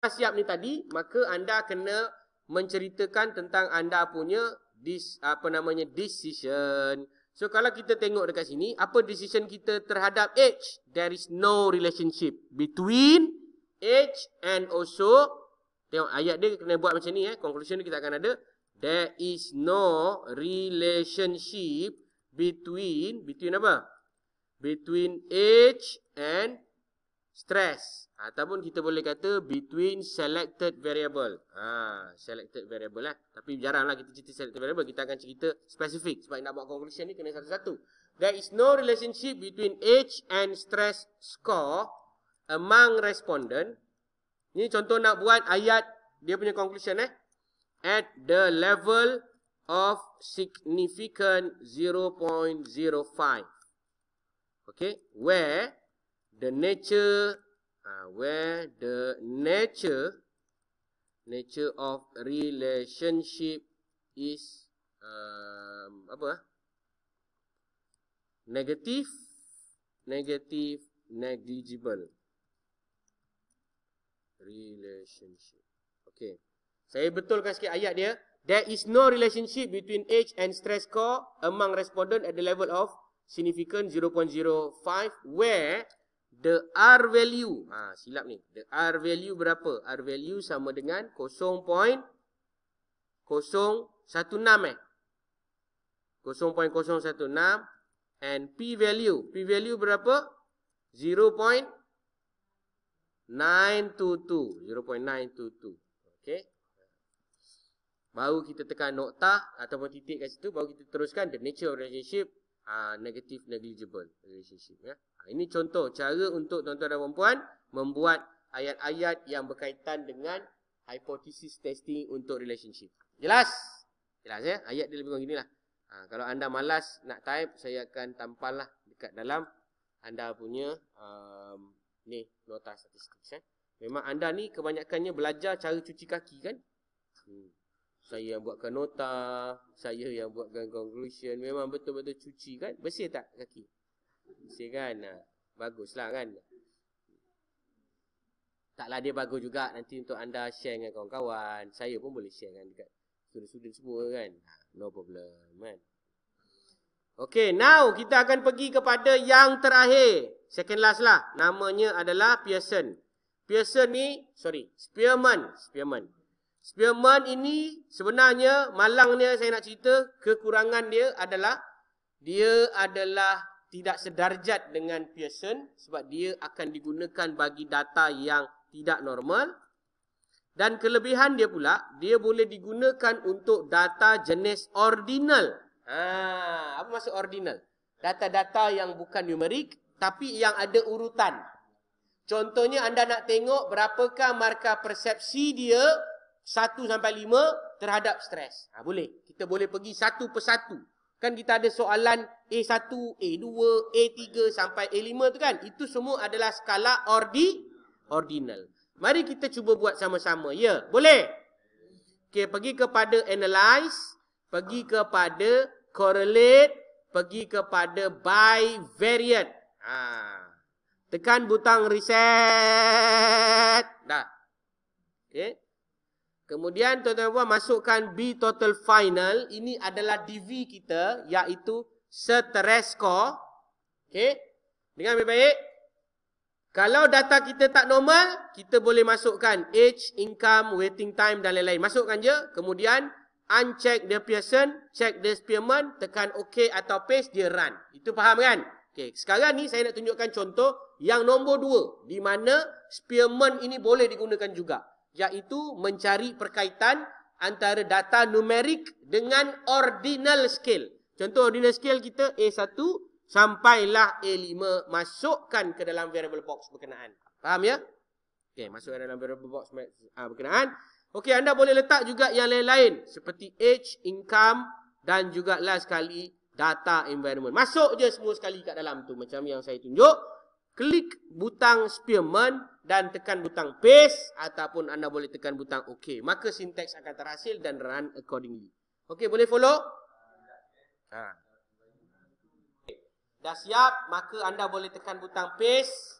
dah siap ni tadi, maka anda kena menceritakan tentang anda punya dis, apa namanya decision. So kalau kita tengok dekat sini, apa decision kita terhadap H? There is no relationship between H and also tengok ayat dia kena buat macam ni eh. Conclusion dia kita akan ada there is no relationship between between apa? Between H and stress ataupun kita boleh kata between selected variable. Ha, selected variable lah. Tapi jaranglah kita cerita selected variable. Kita akan cerita specific sebab nak buat conclusion ni kena satu-satu. There is no relationship between age and stress score among respondent. Ni contoh nak buat ayat dia punya conclusion eh. At the level of significant 0.05. Okay. Where the nature uh, where the nature nature of relationship is um, apa ah? negative negative negligible relationship okey saya betulkan sikit ayat dia there is no relationship between age and stress score among respondent at the level of significant 0.05 where The R value. Ha, silap ni. The R value berapa? R value sama dengan 0.016 eh. 0.016. And P value. P value berapa? 0.922. 0.922. Okay. Baru kita tekan nokta ataupun titik kat situ. Baru kita teruskan the nature of relationship. Ha, negatif negligible relationship ya. Ha, ini contoh cara untuk tuan-tuan dan puan-puan membuat ayat-ayat yang berkaitan dengan hypothesis testing untuk relationship. Jelas? Jelas ya? Ayat dia lebih kurang ginilah. Ha, kalau anda malas nak type, saya akan tampal tampallah dekat dalam anda punya um, ni nota statistik. Eh? Memang anda ni kebanyakannya belajar cara cuci kaki kan? Hmm saya yang buatkan nota, saya yang buatkan conclusion, memang betul-betul cuci kan? Bersih tak kaki? Bersih kan? Ha, baguslah kan? Taklah dia bagus juga nanti untuk anda share dengan kawan-kawan. Saya pun boleh share kan dekat student-student semua kan? Ha, no problem kan? Okay, now kita akan pergi kepada yang terakhir. Second last lah. Namanya adalah Pearson. Pearson ni, sorry, Spearman. Spearman. Spearman ini sebenarnya malangnya saya nak cerita kekurangan dia adalah dia adalah tidak sedarjat dengan Pearson sebab dia akan digunakan bagi data yang tidak normal. Dan kelebihan dia pula, dia boleh digunakan untuk data jenis ordinal. Ha, apa maksud ordinal? Data-data yang bukan numerik tapi yang ada urutan. Contohnya anda nak tengok berapakah markah persepsi dia satu sampai lima terhadap stres. Ha, boleh. Kita boleh pergi satu persatu. Kan kita ada soalan A1, A2, A3 sampai A5 tu kan? Itu semua adalah skala ordi ordinal. Mari kita cuba buat sama-sama. Ya, boleh? Okay, pergi kepada analyze. Pergi kepada correlate. Pergi kepada bivariate. Ha. Tekan butang reset. Dah. Okay. Kemudian tuan-tuan dan puan masukkan B total final. Ini adalah DV kita iaitu stress score. Okey. Dengan baik-baik. Kalau data kita tak normal, kita boleh masukkan age, income, waiting time dan lain-lain. Masukkan je. Kemudian uncheck the person, check the spearman, tekan OK atau paste, dia run. Itu faham kan? Okey. Sekarang ni saya nak tunjukkan contoh yang nombor dua. Di mana spearman ini boleh digunakan juga iaitu mencari perkaitan antara data numerik dengan ordinal scale. Contoh ordinal scale kita A1 sampailah A5 masukkan ke dalam variable box berkenaan. Faham ya? Okey, masuk dalam variable box ah, berkenaan. Okey, anda boleh letak juga yang lain-lain seperti age, income dan juga last kali data environment. Masuk je semua sekali kat dalam tu macam yang saya tunjuk klik butang spearman dan tekan butang paste ataupun anda boleh tekan butang ok. Maka syntax akan terhasil dan run accordingly. Ok boleh follow? Ha. Dah siap maka anda boleh tekan butang paste.